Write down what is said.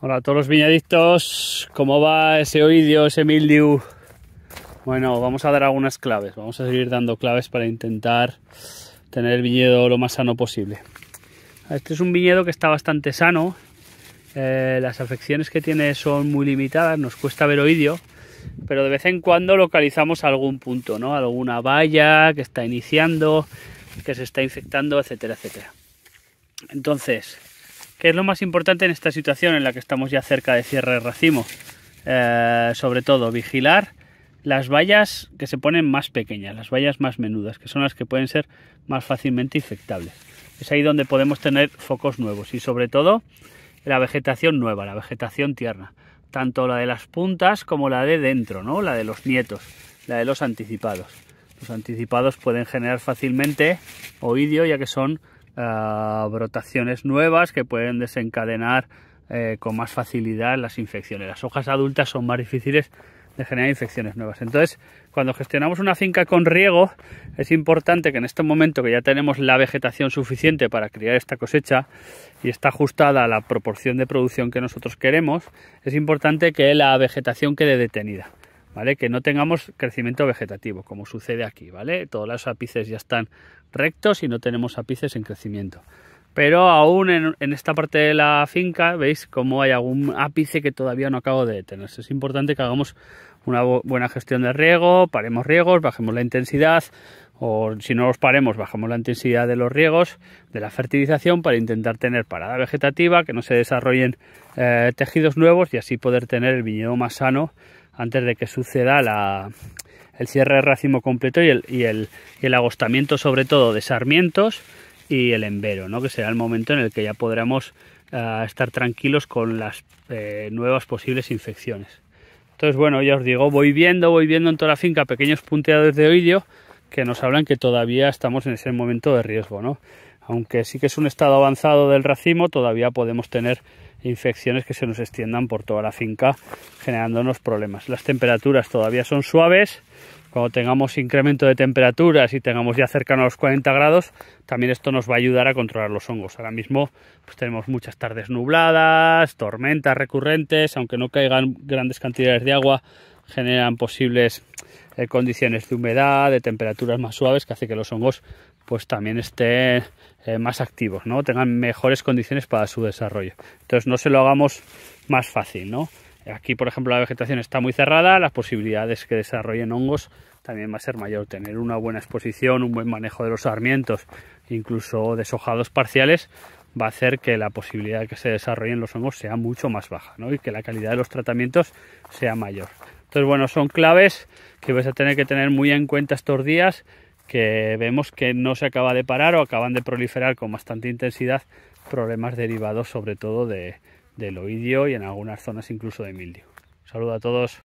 Hola a todos los viñadictos, ¿cómo va ese oidio, ese mildew? Bueno, vamos a dar algunas claves, vamos a seguir dando claves para intentar tener el viñedo lo más sano posible. Este es un viñedo que está bastante sano, eh, las afecciones que tiene son muy limitadas, nos cuesta ver oidio, pero de vez en cuando localizamos algún punto, ¿no? Alguna valla que está iniciando, que se está infectando, etcétera, etcétera. Entonces, que es lo más importante en esta situación en la que estamos ya cerca de cierre de racimo. Eh, sobre todo, vigilar las vallas que se ponen más pequeñas, las vallas más menudas, que son las que pueden ser más fácilmente infectables. Es ahí donde podemos tener focos nuevos y sobre todo la vegetación nueva, la vegetación tierna, tanto la de las puntas como la de dentro, ¿no? La de los nietos, la de los anticipados. Los anticipados pueden generar fácilmente oidio ya que son Ah, brotaciones nuevas que pueden desencadenar eh, con más facilidad las infecciones. Las hojas adultas son más difíciles de generar infecciones nuevas. Entonces, cuando gestionamos una finca con riego, es importante que en este momento que ya tenemos la vegetación suficiente para criar esta cosecha y está ajustada a la proporción de producción que nosotros queremos, es importante que la vegetación quede detenida. Que no tengamos crecimiento vegetativo, como sucede aquí, ¿vale? Todos los ápices ya están rectos y no tenemos ápices en crecimiento. Pero aún en, esta parte de la finca, veis cómo hay algún ápice que todavía no acabo de tener. Es importante que hagamos una buena gestión de riego, paremos riegos, bajemos la intensidad, o si no los paremos, bajamos la intensidad de los riegos, de la fertilización, para intentar tener parada vegetativa, que no se desarrollen eh, tejidos nuevos y así poder tener el viñedo más sano antes de que suceda el cierre de racimo completo y el, agostamiento sobre todo de sarmientos y el envero, ¿no? que será el momento en el que ya podremos ah, estar tranquilos con las eh, nuevas posibles infecciones. Entonces, bueno, ya os digo, voy viendo, voy viendo en toda la finca pequeños punteadores de oído que nos hablan que todavía estamos en ese momento de riesgo, ¿no? Aunque sí que es un estado avanzado del racimo, todavía podemos tener infecciones que se nos extiendan por toda la finca, generándonos problemas. Las temperaturas todavía son suaves. Cuando tengamos incremento de temperaturas y tengamos ya cercano a los 40 grados, también esto nos va a ayudar a controlar los hongos. Ahora mismo pues, tenemos muchas tardes nubladas, tormentas recurrentes, aunque no caigan grandes cantidades de agua, generan posibles eh, condiciones de humedad, de temperaturas más suaves, que hace que los hongos pues también estén eh, más activos, ¿no? Tengan mejores condiciones para su desarrollo. Entonces no se lo hagamos más fácil, ¿no? Aquí, por ejemplo, la vegetación está muy cerrada, las posibilidades que desarrollen hongos también va a ser mayor. Tener una buena exposición, un buen manejo de los sarmientos, incluso deshojados parciales, va a hacer que la posibilidad de que se desarrollen los hongos sea mucho más baja y que la calidad de los tratamientos sea mayor. Entonces, bueno, son claves que vais a tener que tener muy en cuenta estos días que vemos que no se acaba de parar o acaban de proliferar con bastante intensidad problemas derivados sobre todo de, del oidio y en algunas zonas incluso de mildio. Un saludo a todos.